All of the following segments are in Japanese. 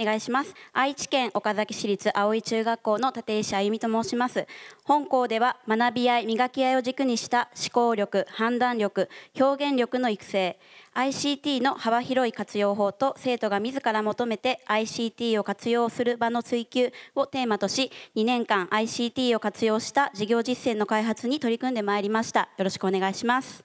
お願いします愛知県岡崎市立葵中学校の立石あゆみと申します本校では学び合い磨き合いを軸にした思考力判断力表現力の育成 ICT の幅広い活用法と生徒が自ら求めて ICT を活用する場の追求をテーマとし2年間 ICT を活用した事業実践の開発に取り組んでまいりましたよろしくお願いします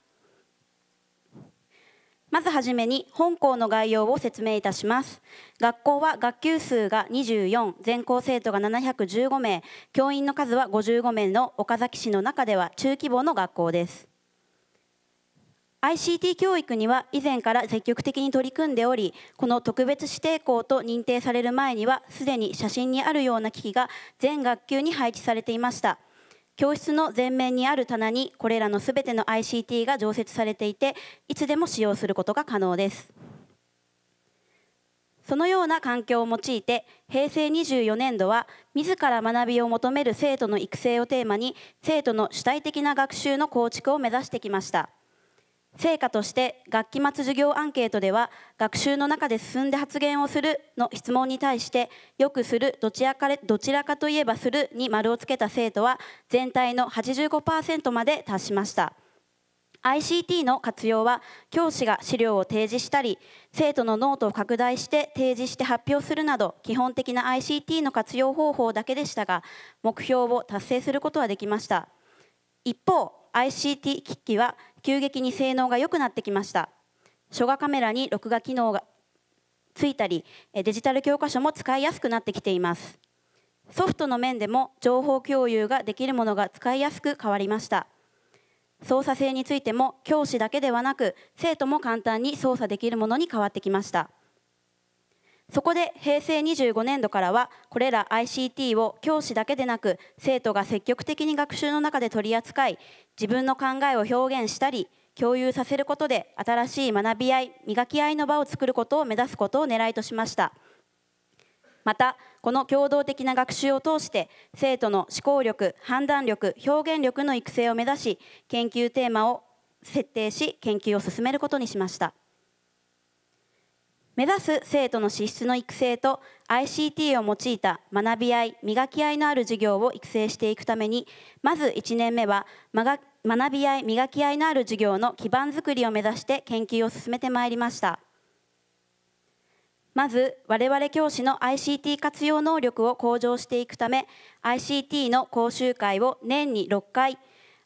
まずはじめに本校の概要を説明いたします学校は学級数が24全校生徒が715名教員の数は55名の岡崎市の中では中規模の学校です ICT 教育には以前から積極的に取り組んでおりこの特別指定校と認定される前にはすでに写真にあるような機器が全学級に配置されていました教室の前面にある棚にこれらのすべての ICT が常設されていていつでも使用することが可能ですそのような環境を用いて平成24年度は自ら学びを求める生徒の育成をテーマに生徒の主体的な学習の構築を目指してきました成果として学期末授業アンケートでは学習の中で進んで発言をするの質問に対してよくするどちらかどちらかといえばするに丸をつけた生徒は全体の85%まで達しました ICT の活用は教師が資料を提示したり生徒のノートを拡大して提示して発表するなど基本的な ICT の活用方法だけでしたが目標を達成することはできました一方 ICT 機器は急激に性能が良くなってきました書画カメラに録画機能がついたりデジタル教科書も使いやすくなってきていますソフトの面でも情報共有ができるものが使いやすく変わりました操作性についても教師だけではなく生徒も簡単に操作できるものに変わってきましたそこで平成25年度からはこれら ICT を教師だけでなく生徒が積極的に学習の中で取り扱い自分の考えを表現したり共有させることで新しい学び合い磨き合いの場を作ることを目指すことを狙いとしましたまたこの共同的な学習を通して生徒の思考力判断力表現力の育成を目指し研究テーマを設定し研究を進めることにしました。目指す生徒の資質の育成と ICT を用いた学び合い磨き合いのある授業を育成していくためにまず1年目は学び合い磨き合いのある授業の基盤づくりを目指して研究を進めてまいりましたまず我々教師の ICT 活用能力を向上していくため ICT の講習会を年に6回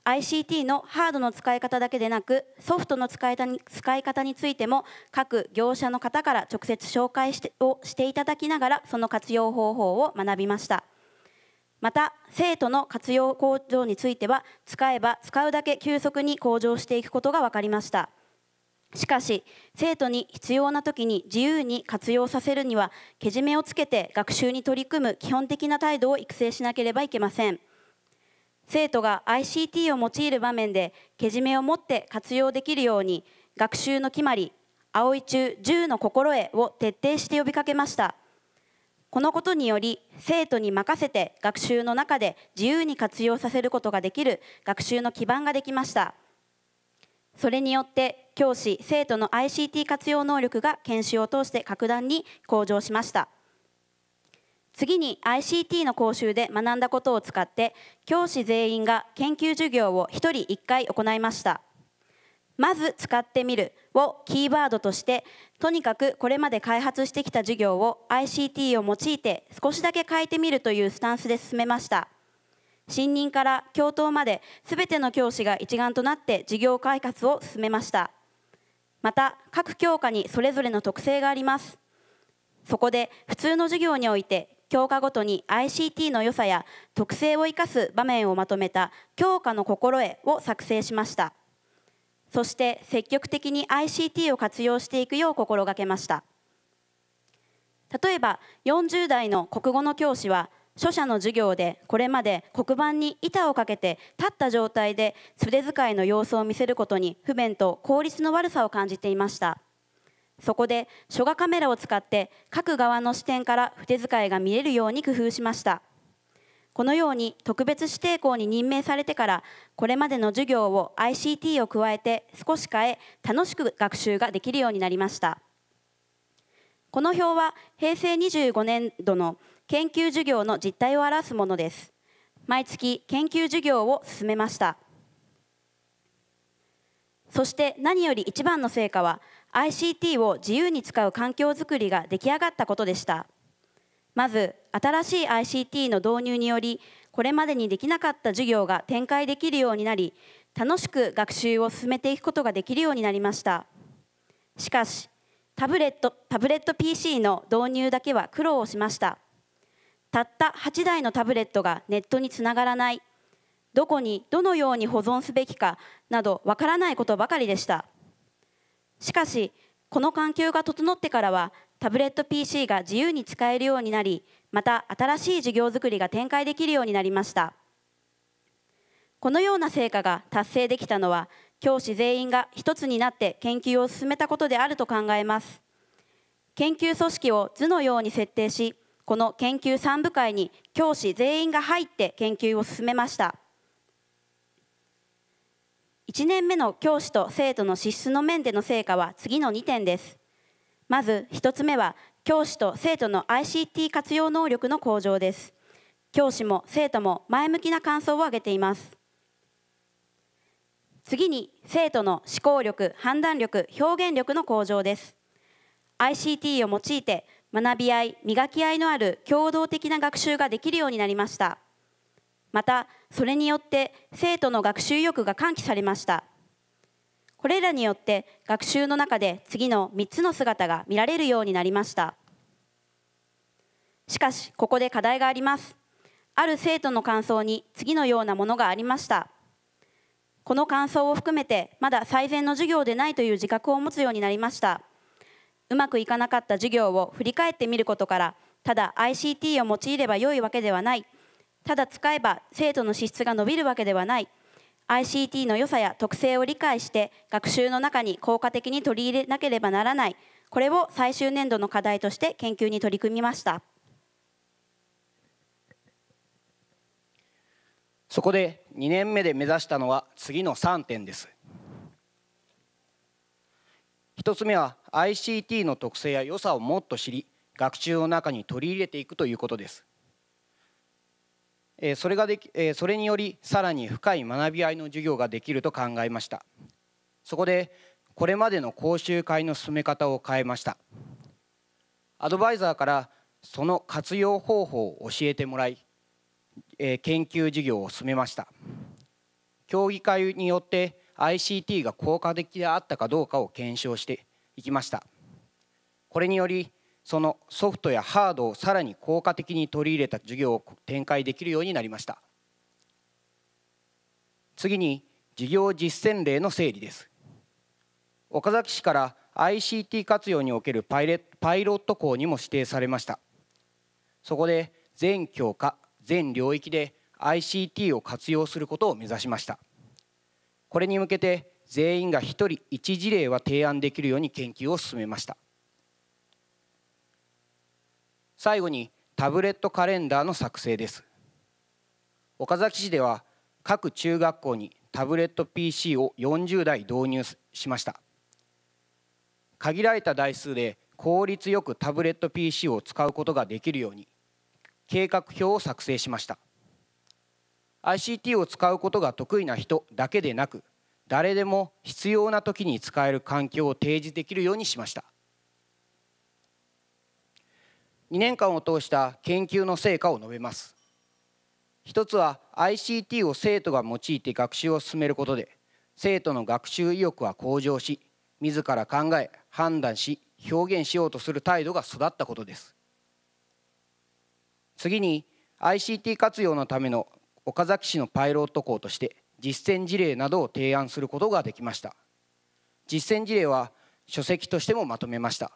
ICT のハードの使い方だけでなくソフトの使い使い方についても各業者の方から直接紹介してをしていただきながらその活用方法を学びましたまた生徒の活用向上については使えば使うだけ急速に向上していくことが分かりましたしかし生徒に必要な時に自由に活用させるにはけじめをつけて学習に取り組む基本的な態度を育成しなければいけません。生徒が ICT を用いる場面でけじめを持って活用できるように学習の決まり「葵中10の心得」を徹底して呼びかけましたこのことにより生徒に任せて学習の中で自由に活用させることができる学習の基盤ができましたそれによって教師生徒の ICT 活用能力が研修を通して格段に向上しました次に ICT の講習で学んだことを使って教師全員が研究授業を1人1回行いましたまず使ってみるをキーワードとしてとにかくこれまで開発してきた授業を ICT を用いて少しだけ変えてみるというスタンスで進めました新任から教頭まで全ての教師が一丸となって授業開発を進めましたまた各教科にそれぞれの特性がありますそこで普通の授業において教科ごとに ICT の良さや特性を生かす場面をまとめた「教科の心得」を作成しましたそして積極的に ICT を活用していくよう心がけました例えば40代の国語の教師は書写の授業でこれまで黒板に板をかけて立った状態で筆使いの様子を見せることに不便と効率の悪さを感じていました。そこで書画カメラを使って各側の視点から筆使いが見れるように工夫しましたこのように特別指定校に任命されてからこれまでの授業を ICT を加えて少し変え楽しく学習ができるようになりましたこの表は平成25年度の研究授業の実態を表すものです毎月研究授業を進めましたそして何より一番の成果は ICT を自由に使う環境づくりが出来上がったことでしたまず新しい ICT の導入によりこれまでにできなかった授業が展開できるようになり楽しく学習を進めていくことができるようになりましたしかしタブレットタブレット PC の導入だけは苦労をしましたたった8台のタブレットがネットにつながらないどこにどのように保存すべきかなどわからないことばかりでしたしかしこの環境が整ってからはタブレット PC が自由に使えるようになりまた新しい事業づくりが展開できるようになりましたこのような成果が達成できたのは教師全員が一つになって研究を進めたことであると考えます研究組織を図のように設定しこの研究3部会に教師全員が入って研究を進めました1年目の教師と生徒の資質の面での成果は次の2点です。まず1つ目は教師と生徒の ICT 活用能力の向上です。教師も生徒も前向きな感想を挙げています。次に生徒の思考力、判断力、表現力の向上です。ICT を用いて学び合い、磨き合いのある共同的な学習ができるようになりました。またそれによって生徒の学習意欲が喚起されましたこれらによって学習の中で次の3つの姿が見られるようになりましたしかしここで課題がありますある生徒の感想に次のようなものがありましたこの感想を含めてまだ最善の授業でないという自覚を持つようになりましたうまくいかなかった授業を振り返ってみることからただ ICT を用いれば良いわけではないただ使えば生徒の資質が伸びるわけではない ICT の良さや特性を理解して学習の中に効果的に取り入れなければならないこれを最終年度の課題として研究に取り組みましたそこで2年目で目指したのは次の3点です1つ目は ICT の特性や良さをもっと知り学習の中に取り入れていくということですえそれができ、えそれによりさらに深い学び合いの授業ができると考えましたそこでこれまでの講習会の進め方を変えましたアドバイザーからその活用方法を教えてもらい、え研究授業を進めました協議会によって ICT が効果的であったかどうかを検証していきましたこれによりそのソフトやハードをさらに効果的に取り入れた授業を展開できるようになりました次に事業実践例の整理です岡崎市から ICT 活用におけるパイレパイロット校にも指定されましたそこで全教科全領域で ICT を活用することを目指しましたこれに向けて全員が一人一事例は提案できるように研究を進めました最後にタブレットカレンダーの作成です岡崎市では各中学校にタブレット PC を40台導入しました限られた台数で効率よくタブレット PC を使うことができるように計画表を作成しました ICT を使うことが得意な人だけでなく誰でも必要な時に使える環境を提示できるようにしました2年間を通した研究の成果を述べます一つは ICT を生徒が用いて学習を進めることで生徒の学習意欲は向上し自ら考え判断し表現しようとする態度が育ったことです次に ICT 活用のための岡崎市のパイロット校として実践事例などを提案することができました実践事例は書籍としてもまとめました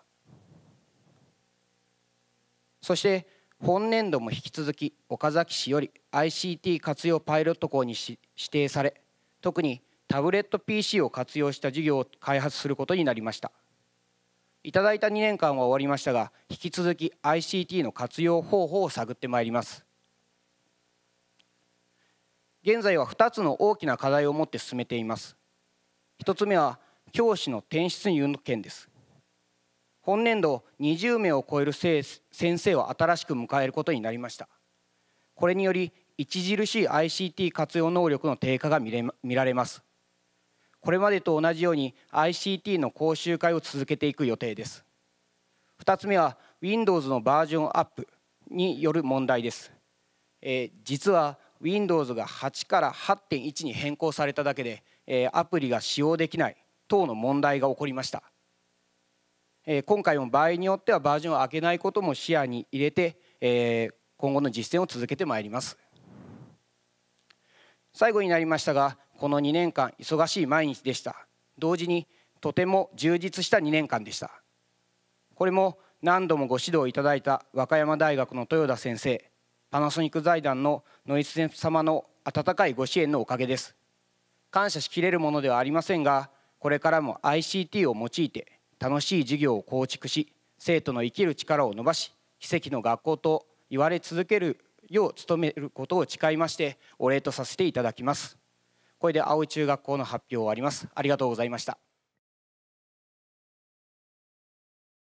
そして本年度も引き続き岡崎市より ICT 活用パイロット校に指定され特にタブレット PC を活用した授業を開発することになりましたいただいた2年間は終わりましたが引き続き ICT の活用方法を探ってまいります現在は2つの大きな課題を持って進めています1つ目は教師の転出入の件です今年度20名を超える先生を新しく迎えることになりましたこれにより著しい ICT 活用能力の低下が見れ見られますこれまでと同じように ICT の講習会を続けていく予定です2つ目は Windows のバージョンアップによる問題です、えー、実は Windows が8から8.1に変更されただけで、えー、アプリが使用できない等の問題が起こりましたえ今回も場合によってはバージョンを上げないことも視野に入れて、え今後の実践を続けてまいります最後になりましたがこの2年間忙しい毎日でした同時にとても充実した2年間でしたこれも何度もご指導いただいた和歌山大学の豊田先生パナソニック財団のノイズ先生様の温かいご支援のおかげです感謝しきれるものではありませんがこれからも ICT を用いて楽しい授業を構築し生徒の生きる力を伸ばし奇跡の学校と言われ続けるよう努めることを誓いましてお礼とさせていただきますこれで青い中学校の発表を終わりますありがとうございました